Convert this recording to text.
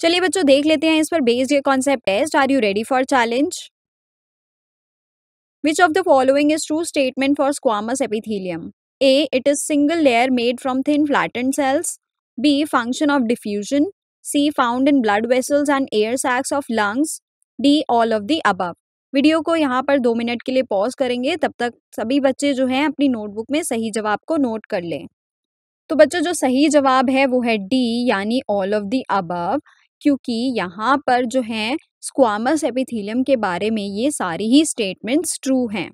चलिए बच्चों देख लेते हैं इस पर बेस्ड ये concept test are you ready for challenge which of the following is true statement for squamous epithelium A it is single layer made from thin flat cells B function of diffusion C found in blood vessels and air sacs of lungs D all of the above. Video को यहाँ पर दो minute के लिए pause करेंगे तब तक सभी बच्चे जो हैं अपनी नोटबुक में सही जवाब को नोट कर लें तो बच्चों जो सही जवाब है वो है डी यानी ऑल ऑफ दी अबव क्योंकि यहाँ पर जो है स्क्वामस एपिथीलियम के बारे में ये सारी ही स्टेटमेंट्स ट्रू हैं